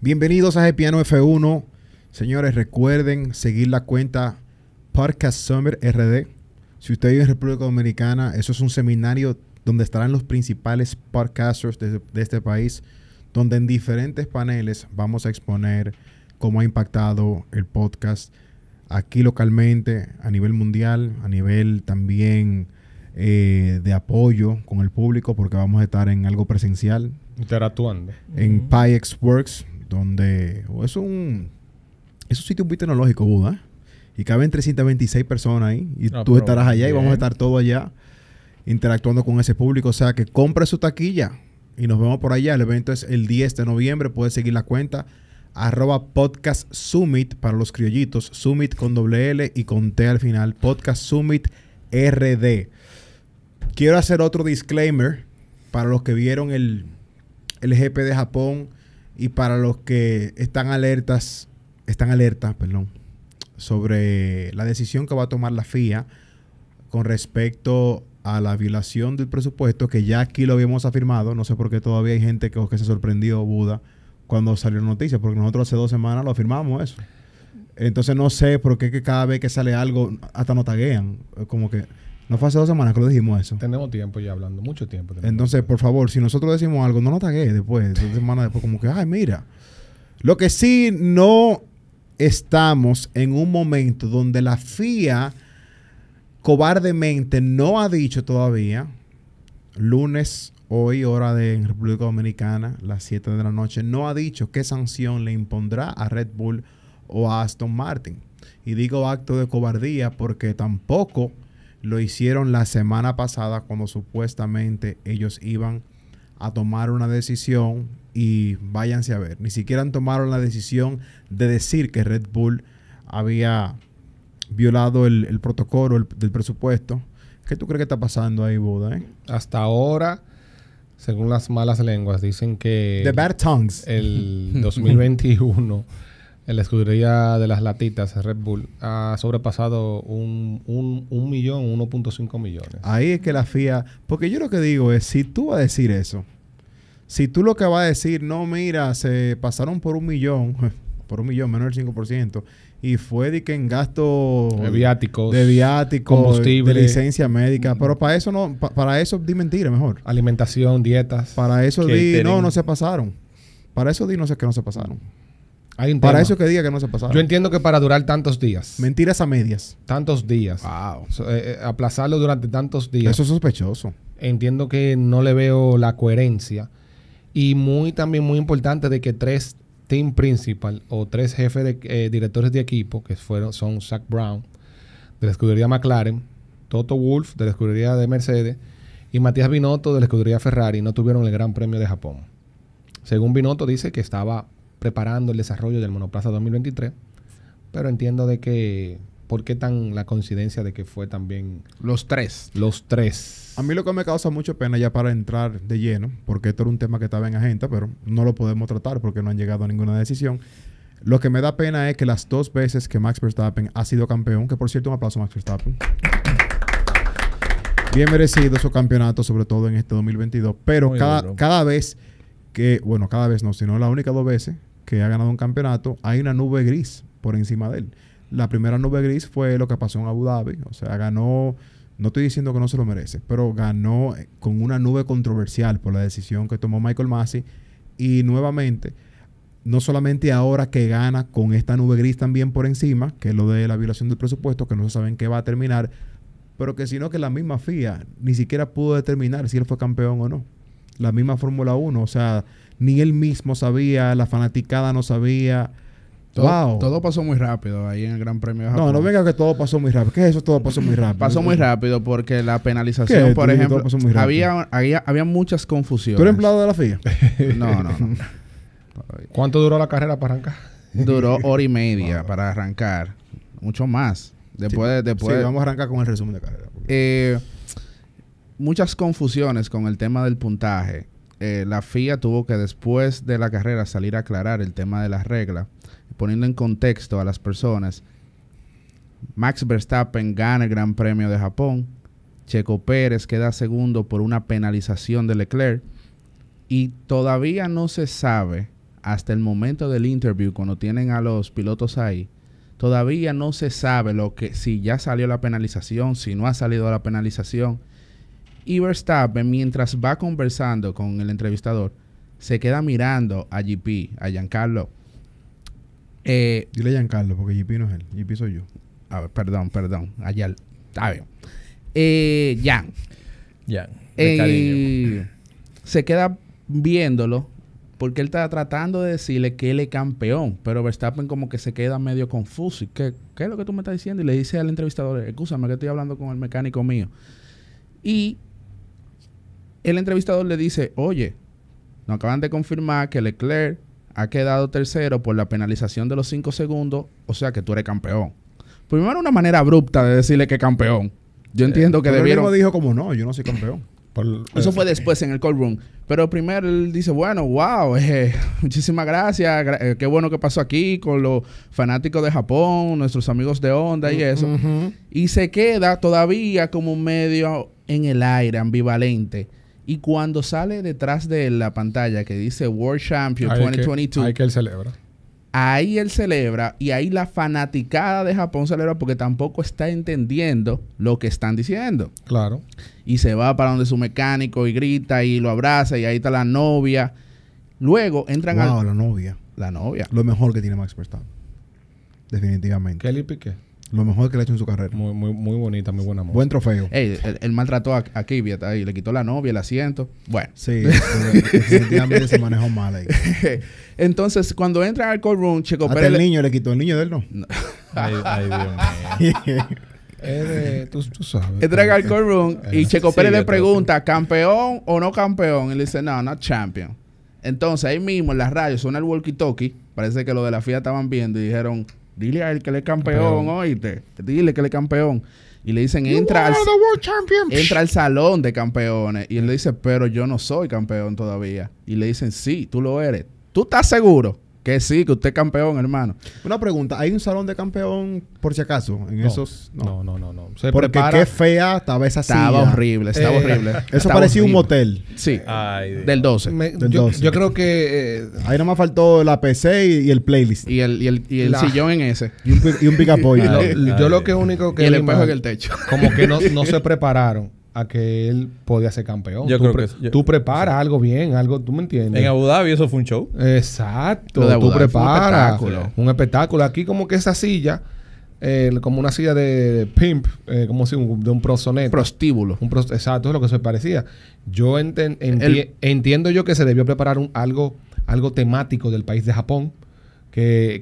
Bienvenidos a Epiano F1. Señores, recuerden seguir la cuenta Podcast Summer RD. Si usted vive en República Dominicana, eso es un seminario donde estarán los principales podcasters de este país, donde en diferentes paneles vamos a exponer cómo ha impactado el podcast aquí localmente, a nivel mundial, a nivel también eh, de apoyo con el público porque vamos a estar en algo presencial. Interactuando. En uh Works, donde oh, es, un, es un sitio muy tecnológico, Buda. Y caben 326 personas ahí. Y ah, tú estarás allá y vamos a estar todos allá interactuando con ese público. O sea, que compre su taquilla y nos vemos por allá. El evento es el 10 de noviembre. Puedes seguir la cuenta arroba podcast summit para los criollitos. Summit con doble L y con T al final. Podcast summit RD. Quiero hacer otro disclaimer para los que vieron el, GP de Japón y para los que están alertas, están alertas, perdón, sobre la decisión que va a tomar la FIA con respecto a la violación del presupuesto, que ya aquí lo habíamos afirmado, no sé por qué todavía hay gente que, se sorprendió, Buda, cuando salió la noticia, porque nosotros hace dos semanas lo afirmamos eso. Entonces no sé por qué cada vez que sale algo hasta nos taguean, como que no fue hace dos semanas que lo dijimos eso. Tenemos tiempo ya hablando, mucho tiempo. Entonces, por favor, si nosotros decimos algo, no nos atagué después, dos semanas después, como que, ay, mira. Lo que sí, no estamos en un momento donde la FIA cobardemente no ha dicho todavía, lunes, hoy, hora de República Dominicana, las 7 de la noche, no ha dicho qué sanción le impondrá a Red Bull o a Aston Martin. Y digo acto de cobardía porque tampoco lo hicieron la semana pasada cuando supuestamente ellos iban a tomar una decisión y váyanse a ver. Ni siquiera tomaron la decisión de decir que Red Bull había violado el, protocolo del presupuesto. ¿Qué tú crees que está pasando ahí, Buda? Eh? Hasta ahora, según las malas lenguas, dicen que... The bad tongues. El 2021 en la escudería de las latitas, Red Bull, ha sobrepasado un, millón, 1.5 millones. Ahí es que la FIA, porque yo lo que digo es, si tú vas a decir eso, si tú lo que vas a decir, no, mira, se pasaron por un millón, por un millón, menos del 5%, y fue de que en gasto de viáticos, de viáticos, combustible, de licencia médica, pero para eso no, para eso di mentira mejor. Alimentación, dietas. Para eso di, no, no se pasaron. Para eso di no sé qué no se pasaron. Para eso que diga que no se pasaba. Yo entiendo que para durar tantos días. Mentiras a medias. Tantos días. Wow. Eh, eh, aplazarlo durante tantos días. Eso es sospechoso. Entiendo que no le veo la coherencia. Y muy también muy importante de que tres team principal o tres jefes de eh, directores de equipo, que fueron, son Zach Brown, de la escudería McLaren, Toto Wolf, de la escudería de Mercedes, y Matías Binotto, de la escudería Ferrari, no tuvieron el Gran Premio de Japón. Según Binotto dice que estaba preparando el desarrollo del Monoplaza 2023, pero entiendo de que ¿Por qué tan la coincidencia de que fue también... Los tres. Los tres. A mí lo que me causa mucho pena ya para entrar de lleno, porque esto era un tema que estaba en agenda, pero no lo podemos tratar porque no han llegado a ninguna decisión. Lo que me da pena es que las dos veces que Max Verstappen ha sido campeón, que por cierto un aplauso a Max Verstappen. Bien merecido su campeonato, sobre todo en este 2022, pero cada, cada vez que, bueno, cada vez no, sino la única dos veces que ha ganado un campeonato, hay una nube gris por encima de él. La primera nube gris fue lo que pasó en Abu Dhabi. O sea, ganó, no estoy diciendo que no se lo merece, pero ganó eh, con una nube controversial por la decisión que tomó Michael Massey. Y nuevamente, no solamente ahora que gana con esta nube gris también por encima, que es lo de la violación del presupuesto, que no se saben qué va a terminar, pero que sino que la misma FIA ni siquiera pudo determinar si él fue campeón o no. La misma Fórmula 1, o sea, ni él mismo sabía, la fanaticada no sabía. Todo, todo pasó muy rápido ahí en el Gran Premio de Japón. No, no venga que todo pasó muy rápido. ¿Qué es eso? Todo pasó muy rápido. Pasó muy rápido porque la penalización, por ejemplo, había, había, muchas confusiones. ¿Tú eres empleado de la FIA? no, no, ¿Cuánto duró la carrera para arrancar? Duró hora y media para arrancar. Mucho más. Después, después vamos a arrancar con el resumen de carrera. Eh, muchas confusiones con el tema del puntaje eh, la FIA tuvo que después de la carrera salir a aclarar el tema de las reglas, poniendo en contexto a las personas. Max Verstappen gana el Gran Premio de Japón, Checo Pérez queda segundo por una penalización de Leclerc y todavía no se sabe hasta el momento del interview cuando tienen a los pilotos ahí. Todavía no se sabe lo que si ya salió la penalización, si no ha salido la penalización. Y Verstappen, mientras va conversando con el entrevistador, se queda mirando a GP, a Giancarlo. Eh, Dile a Giancarlo, porque GP no es él, GP soy yo. A ver, perdón, perdón, allá, ya Eh, Jan. Eh, se queda viéndolo porque él está tratando de decirle que él es campeón, pero Verstappen como que se queda medio confuso. qué, qué es lo que tú me estás diciendo? Y le dice al entrevistador, escúchame que estoy hablando con el mecánico mío. Y el entrevistador le dice, oye, nos acaban de confirmar que Leclerc ha quedado tercero por la penalización de los cinco segundos, o sea que tú eres campeón. Primero una manera abrupta de decirle que campeón. Yo eh, entiendo que debieron... Él dijo como no, yo no soy campeón. Eso fue eh, después en el call room. Pero primero él dice, bueno, wow, eh, muchísimas gracias, qué bueno que pasó aquí con los fanáticos de Japón, nuestros amigos de Honda y eso. Y se queda todavía como medio en el aire, ambivalente. Y cuando sale detrás de la pantalla que dice World Champion 2022, ahí que él celebra. Ahí él celebra y ahí la fanaticada de Japón celebra porque tampoco está entendiendo lo que están diciendo. Claro. Y se va para donde su mecánico y grita y lo abraza y ahí está la novia. Luego entran a la novia. La novia. Lo mejor que tiene Max Verstappen. Definitivamente. Kelly Piquet. Lo mejor que le ha hecho en su carrera. Muy, muy, muy bonita, muy buena mujer. Buen trofeo. Ey, él, maltrató a, a ahí, le quitó la novia, el asiento. Bueno. Sí, definitivamente se manejó mal ahí. Entonces, cuando entra al room Checo Hasta Pérez. el niño le quitó, el niño de él no. ay, ay, Dios mío. tú, tú, sabes. Entra al y Checo Pérez le pregunta, ¿campeón o no campeón? Y le dice, no, no champion. Entonces, ahí mismo en las radios suena el walkie-talkie. Parece que lo de la FIA estaban viendo y dijeron, Dile a él que él es campeón, oíste. Dile que él es campeón. Y le dicen, entra al, entra al salón de campeones. Y él le dice, pero yo no soy campeón todavía. Y le dicen, sí, tú lo eres. ¿Tú estás seguro? Que sí, que usted es campeón, hermano. Una pregunta, ¿hay un salón de campeón por si acaso? En no, esos. No, no, no, no. Porque qué fea estaba esa silla. Estaba horrible, estaba eh, horrible. Eso parecía un motel. Sí. del 12. yo, creo que. ahí eh, Ahí nomás faltó la PC y, el playlist. Y el, y el, sillón en ese. Y un, y un yo lo que único que. Y el espejo en el techo. Como que no se prepararon a que él podía ser campeón. Yo tú creo tú preparas algo bien, algo, tú me entiendes. En Abu Dhabi eso fue un show. Exacto. tú preparas un espectáculo. Aquí como que esa silla, eh, como una silla de pimp, eh, como si de un prosonete. Prostíbulo. Un exacto, es lo que se parecía. Yo entiendo yo que se debió preparar un, algo, algo temático del país de Japón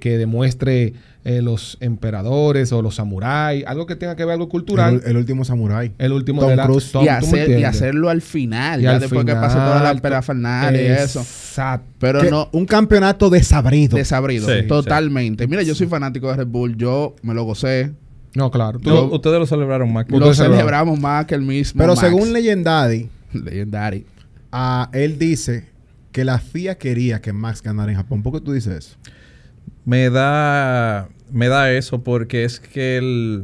que, demuestre eh, los emperadores o los samuráis, algo que tenga que ver algo cultural. El, último samurái. El último de la, Cruz. y, hacerlo al final, ya después que pase toda la parafernalia y eso. Exacto. Pero no. Un campeonato desabrido. Desabrido, totalmente. Mira, yo soy fanático de Red Bull, yo me lo gocé. No, claro. ustedes lo celebraron más que Lo celebramos más que el mismo. Pero según Legendary, Legendary, ah, él dice que la FIA quería que Max ganara en Japón. ¿Por qué tú dices eso? me da, me da eso porque es que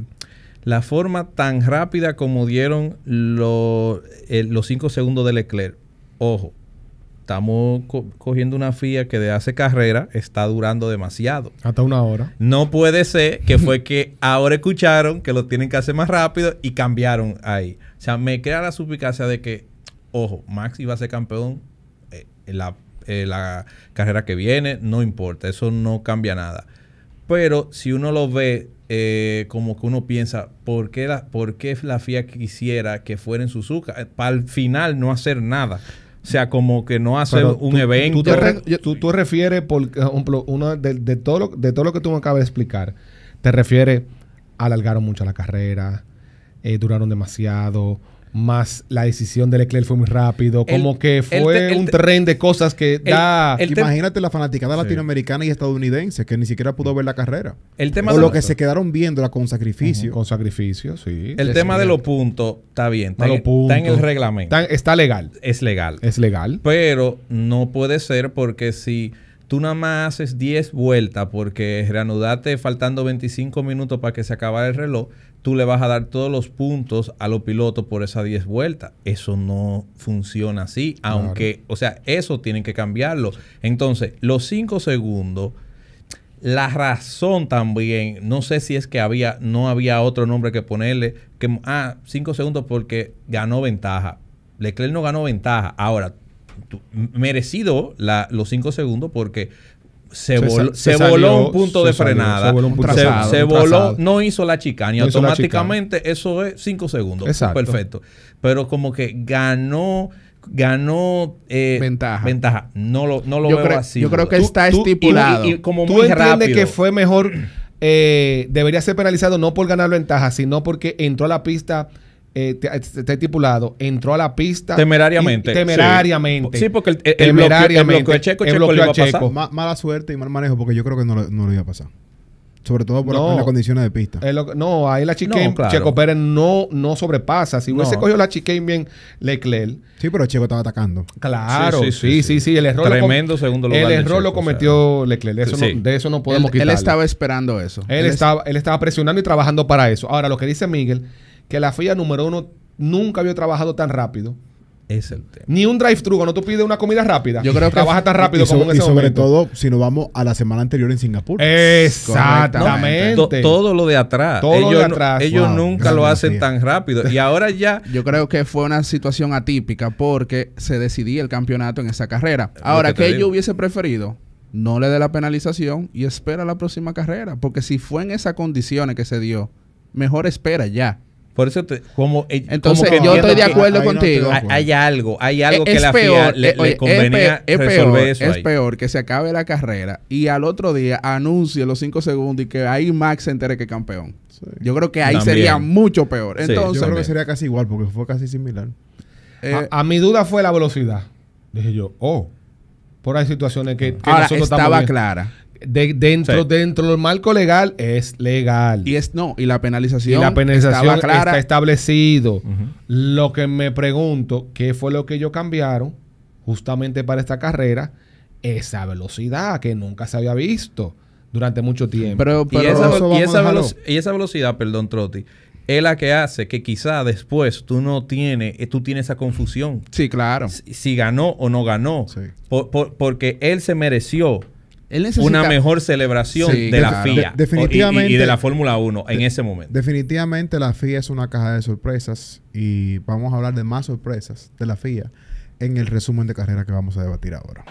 la forma tan rápida como dieron los 5 segundos de Leclerc, ojo, estamos cogiendo una FIA que de hace carrera está durando demasiado. Hasta una hora. No puede ser que fue que ahora escucharon que lo tienen que hacer más rápido y cambiaron ahí. O sea, me crea la supicacia de que, ojo, Max iba a ser campeón eh, la eh, la carrera que viene, no importa, eso no cambia nada. Pero si uno lo ve eh, como que uno piensa, ¿por qué, la, ¿por la FIA quisiera que fuera en Suzuka? Eh, para al final no hacer nada. O sea, como que no hacer un evento. Tú, refieres, por ejemplo, de, todo lo, de todo lo que tú me acabas de explicar, te refieres, alargaron mucho la carrera, duraron demasiado, más la decisión de Leclerc fue muy rápido, como que fue un tren de cosas que da... Imagínate la fanaticada latinoamericana y estadounidense que ni siquiera pudo ver la carrera. o de lo, que se quedaron viéndola con sacrificio. Con sacrificio, sí. El tema de los puntos está bien, está, en, el reglamento. Está, legal. Es legal. Es legal. Pero no puede ser porque si... Tú nada más haces 10 vueltas porque reanudaste faltando 25 minutos para que se acabara el reloj tú le vas a dar todos los puntos a los pilotos por esas 10 vueltas. Eso no funciona así, aunque, o sea, eso tienen que cambiarlo. Entonces, los 5 segundos, la razón también, no sé si es que había, no había otro nombre que ponerle, que, ah, 5 segundos porque ganó ventaja. Leclerc no ganó ventaja. Ahora, merecido los 5 segundos porque se, voló, un punto de frenada. se voló, no hizo la chicana automáticamente eso es cinco segundos. Perfecto. Pero como que ganó ganó eh, ventaja. ventaja. No lo, no lo veo así. Yo creo que está estipulado. Y, como tú muy entiendes que fue mejor, eh, debería ser penalizado no por ganar ventaja, sino porque entró a la pista está eh, estipulado, eh, entró a la pista. Temerariamente. temerariamente. Sí. porque el, el, bloqueo Checo, a pasar. mala suerte y mal manejo, porque yo creo que no, no lo iba a pasar. Sobre todo por las condiciones de pista. no, ahí la chicane, Checo Pérez no, no sobrepasa. Si hubiese cogido la chicane bien Leclerc. Sí, pero Checo estaba atacando. Claro, sí, sí, sí. El error Tremendo lo segundo lugar. El error lo cometió Leclerc. de eso no podemos él, Él estaba esperando eso. Él, estaba, él estaba presionando y trabajando para eso. Ahora, lo que dice Miguel que la FIA número uno nunca había trabajado tan rápido. Es el tema. Ni un drive-thru no tú pides una comida rápida. Yo creo que trabaja tan rápido como y sobre todo si nos vamos a la semana anterior en Singapur. Exactamente. todo lo de atrás. Todo ellos, lo de atrás. Ellos nunca lo hacen tan rápido. Y ahora ya. Yo creo que fue una situación atípica porque se decidía el campeonato en esa carrera. Ahora, que yo hubiese preferido? No le dé la penalización y espera la próxima carrera. Porque si fue en esas condiciones que se dio, mejor espera ya. Por eso, eh, como. Entonces, yo estoy de acuerdo contigo. Hay, algo, hay eh, algo que la eh, le, convenía es, resolver peor, eso. Es peor que se acabe la carrera y al otro día anuncie los cinco segundos y que ahí Max se entere que campeón. Yo creo que ahí sería mucho peor. Entonces, yo creo que sería casi igual porque fue casi similar. a, mi duda fue la velocidad. Dije yo, oh. Por hay situaciones que, estaba clara dentro, dentro del marco legal es legal. Y es no, y la penalización, está establecido. Lo que me pregunto, ¿qué fue lo que ellos cambiaron justamente para esta carrera? Esa velocidad que nunca se había visto durante mucho tiempo. y, esa, velocidad, perdón, Trotti, es la que hace que quizá después tú no tienes, eh, tú tienes esa confusión. Sí, claro. Si, ganó o no ganó. porque él se mereció una mejor celebración de la FIA y, de la Fórmula 1 en ese momento. Definitivamente la FIA es una caja de sorpresas y vamos a hablar de más sorpresas de la FIA en el resumen de carrera que vamos a debatir ahora.